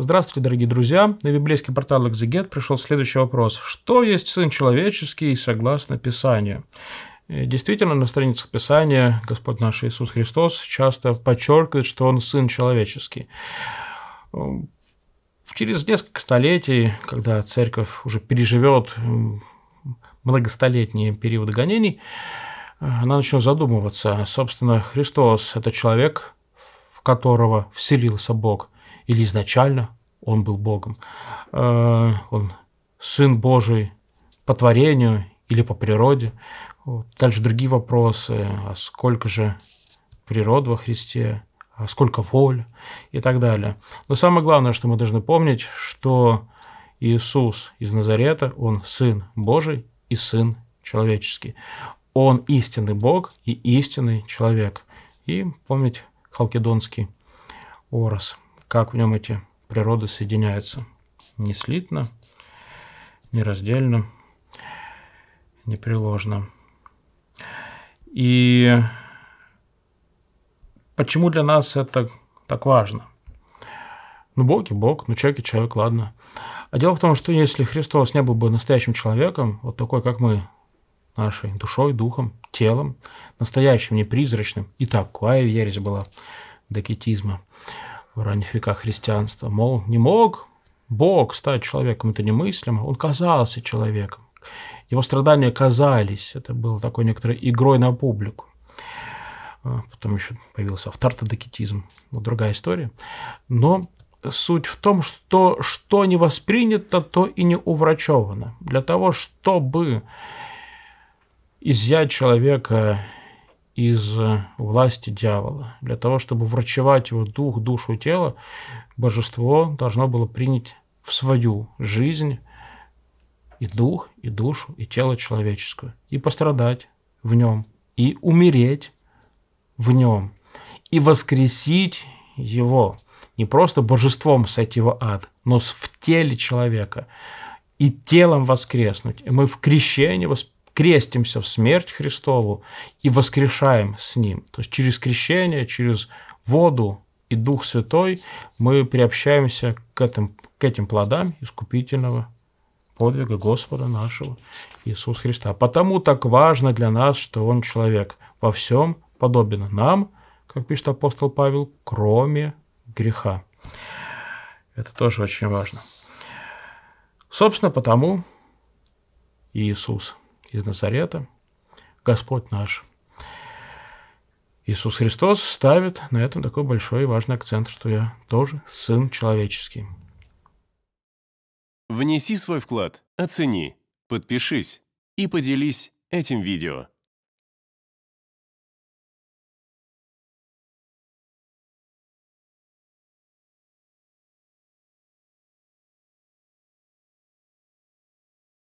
Здравствуйте, дорогие друзья! На библейский портал Exeget пришел следующий вопрос. Что есть Сын Человеческий согласно Писанию? И действительно, на страницах Писания Господь наш Иисус Христос часто подчеркивает, что Он Сын Человеческий. Через несколько столетий, когда церковь уже переживет многостолетние периоды гонений, она начнет задумываться. Собственно, Христос – это человек, в которого вселился Бог – или изначально он был Богом. Э, он Сын Божий по творению или по природе. Дальше другие вопросы, а сколько же природ во Христе, а сколько воли и так далее. Но самое главное, что мы должны помнить, что Иисус из Назарета, Он Сын Божий и Сын человеческий. Он истинный Бог и истинный человек. И помнить халкидонский орос как в нем эти природы соединяются. Не слитно, не раздельно, не приложно. И почему для нас это так важно? Ну, Бог и Бог, ну, человек и человек, ладно. А дело в том, что если Христос не был бы настоящим человеком, вот такой, как мы, нашей душой, духом, телом, настоящим, не призрачным, и такая ересь была докетизма, в ранних веках христианства. Мол, не мог Бог стать человеком, это немыслимо. Он казался человеком. Его страдания казались. Это было такой некоторой игрой на публику. А, потом еще появился автартодокетизм. Вот другая история. Но суть в том, что что не воспринято, то и не уврачевано. Для того, чтобы изъять человека из э, власти дьявола. Для того, чтобы врачевать его дух, душу, тело, божество должно было принять в свою жизнь и дух, и душу, и тело человеческое, и пострадать в нем, и умереть в нем, и воскресить его не просто божеством сойти в ад, но в теле человека, и телом воскреснуть. И мы в крещении воспринимаем крестимся в смерть Христову и воскрешаем с Ним. То есть через крещение, через воду и Дух Святой мы приобщаемся к этим, к этим плодам искупительного подвига Господа нашего Иисуса Христа. Потому так важно для нас, что Он человек во всем подобен нам, как пишет апостол Павел, кроме греха. Это тоже очень важно. Собственно, потому Иисус – из Назарета, Господь наш. Иисус Христос ставит на этом такой большой и важный акцент, что я тоже Сын Человеческий. Внеси свой вклад, оцени, подпишись и поделись этим видео.